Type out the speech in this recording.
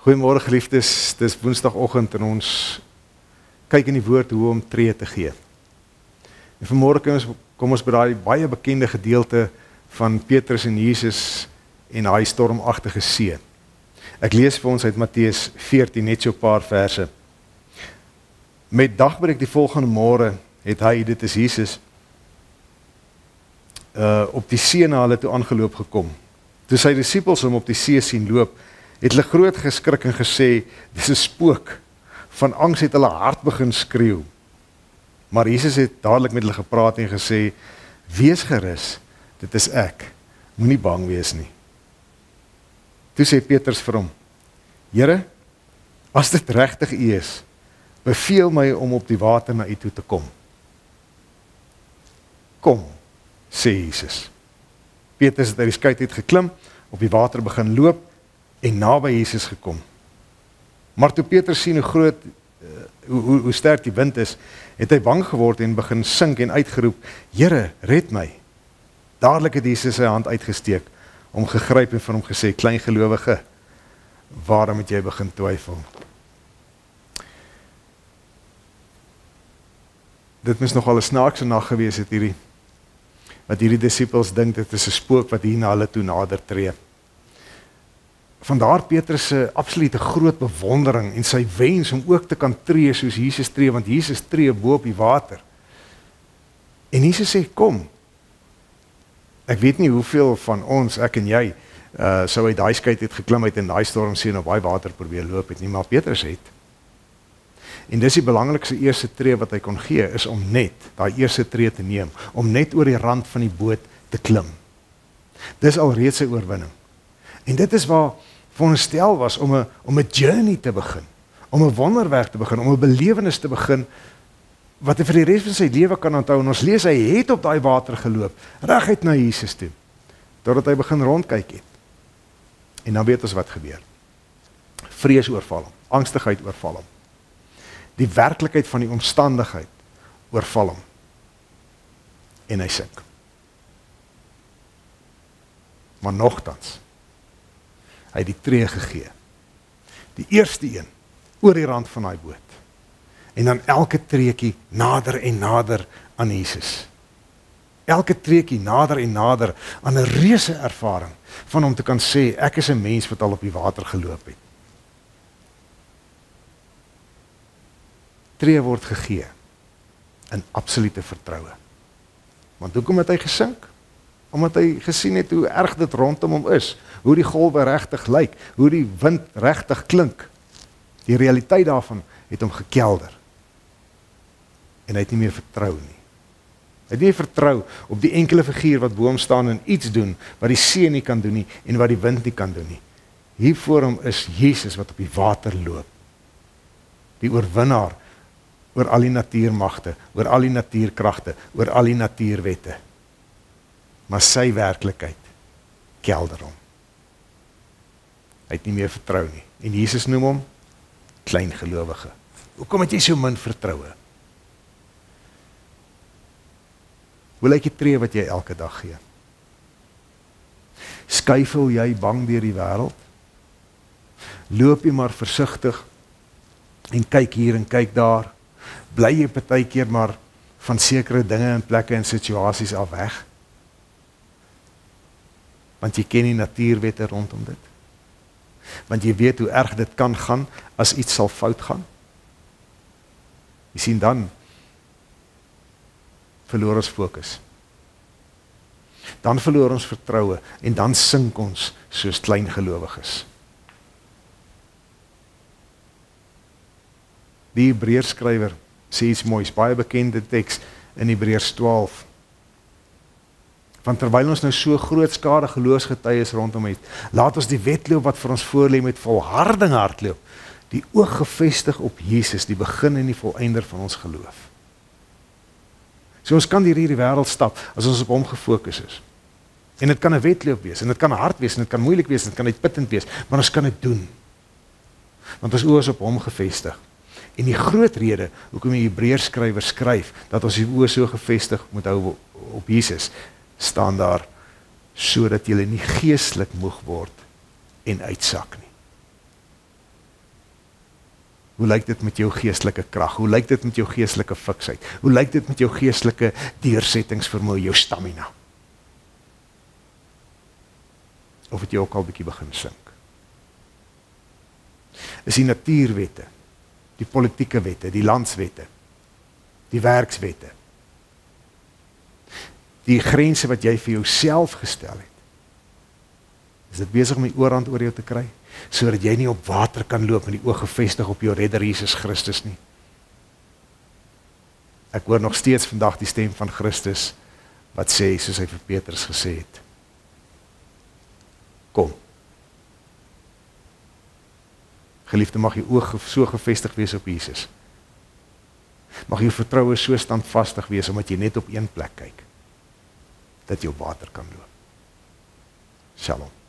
Goeiemôre geliefdes, dis Woensdagoggend en ons kyk in die woord hoe om tree te gee. En vanmôre kom ons kom ons by daai baie bekende gedeelte van Petrus en Jesus en daai stormagtige see. Ek lees vir ons uit Matteus 14 net so 'n paar verse. Met dagbreek die volgende môre het hy dit is Jesus uh op die see na hulle toe aangeloop gekom. Toe sy disippels hom op die see sien loop, het hulle groot geskrik en gesê dis 'n spook. Van angs het hulle hart begin skreeu. Maar Jesus het dadelik met hulle gepraat en gesê: "Wees gerus, dit is ek. Moenie bang wees nie." Toe sê Petrus vir hom: "Here, as dit regtig U is, beveel my om op die water na U toe te kom." "Kom," sê Jesus. Petrus het uit die skei uit geklim, op die water begin loop en na by Jesus gekom. Maar toe Petrus sien hoe groot eh, hoe hoe, hoe sterk die wind is, het hy bang geword en begin sink en uitgeroep: "Here, red my." Dadelik het Jesus sy hand uitgesteek om gegryp en vir hom gesê: "Klein gelowige, waarom het jy begin twyfel?" Dit moes nogal 'n snaakse nag gewees het hierdie wat hierdie disippels dink dit is 'n spook wat hier na hulle toe nader tree van daar Petrus se absolute groot bewondering en sy wens om ook te kan tree soos Jesus tree want Jesus tree bo op die water. En Jesus sê kom. Ek weet nie hoeveel van ons, ek en jy, uh sou uit daai skei het geklim het en daai storm sien op daai water probeer loop het nie, maar Petrus het. En dis die belangrikste eerste tree wat hy kon gee is om net daai eerste tree te neem, om net oor die rand van die boot te klim. Dis alreeds 'n oorwinning. En dit is waar veronderstel was om 'n om 'n journey te begin, om 'n wonderwerk te begin, om 'n belewenis te begin wat hy vir die res van sy lewe kan onthou. En ons lees hy het op daai water geloop, reguit na Jesus toe, totdat hy begin rondkyk het. En dan weet ons wat gebeur. Vrees oorval hom, angstigheid oorval hom. Die werklikheid van die omstandigheid oorval hom. En hy sink. Maar nogtans hy die tree gegee. Die eerste een oor die rand van daai boot. En dan elke treukie nader en nader aan Jesus. Elke treukie nader en nader aan 'n reuse ervaring van om te kan sê ek is 'n mens wat al op die water geloop het. Tree word gegee in absolute vertroue. Want hoekom het hy gesink? omdat hy gesien het hoe erg dit rondom hom is, hoe die golwe regtig lyk, hoe die wind regtig klink. Die realiteit daarvan het hom gekelder. En hy het nie meer vertrou nie. Hy het nie vertrou op die enkele figuur wat bo hom staan en iets doen wat die see nie kan doen nie en wat die wind nie kan doen nie. Hier voor hom is Jesus wat op die water loop. Die oorwinnaar oor al die natuurmagte, oor al die natuurkragte, oor al die natuurwette. Natuur maar sy werklikheid kelder hom. Hy het nie meer vertrou nie. En Jesus noem hom klein gelowige. Hoekom het jy so min vertroue? Wil ek die tree wat jy elke dag gee? Skuifel jy bang deur die wêreld? Loop jy maar versigtig en kyk hier en kyk daar. Bly jy partykeer maar van sekere dinge en plekke en situasies af weg? want jy ken die natuurwette rondom dit. Want jy weet hoe erg dit kan gaan as iets sal fout gaan. Jy sien dan verloor ons fokus. Dan verloor ons vertrouwe en dan sink ons soos klein geloviges. Die Hebreerskrywer sê iets moois, baie bekende tekst in Hebreers 12 Want terwyl ons nou so groot skare geloofsgetuies rondom het, laat ons die wedloop wat vir ons voorlê met volharding hardloop. Die oog gefestig op Jesus, die begin en die volëinder van ons geloof. So ons kan hierdie wêreld stap as ons op hom gefokus is. En dit kan 'n wedloop wees, en dit kan hard wees, en dit kan moeilik wees, en dit kan uitputtend wees, maar ons kan dit doen. Want ons oë is op hom gefestig. En die groot rede hoekom die Hebreërs skrywer skryf dat ons die oë so gefestig moet hou op Jesus staan daar so dat jylle nie geestelik moeg word en uitsak nie. Hoe lyk dit met jou geestelike kracht? Hoe lyk dit met jou geestelike fiksheid? Hoe lyk dit met jou geestelike deursettingsvermoe, jou stamina? Of het jy ook al bykie begin sink? Is die natuurwette, die politieke wette, die landswette, die werkswette, die grense wat jy vir jouself gestel het. Is dit besig om die oorhand oor jou te kry sodat jy nie op water kan loop met die oog gefestig op jou redder Jesus Christus nie. Ek hoor nog steeds vandag die stem van Christus wat sê soos hy vir Petrus gesê het. Kom. Geliefde mag jou oog so gefestig wees op Jesus. Mag jou vertroue so standvastig wees omdat jy net op een plek kyk dat jou water kan loop. Shalom.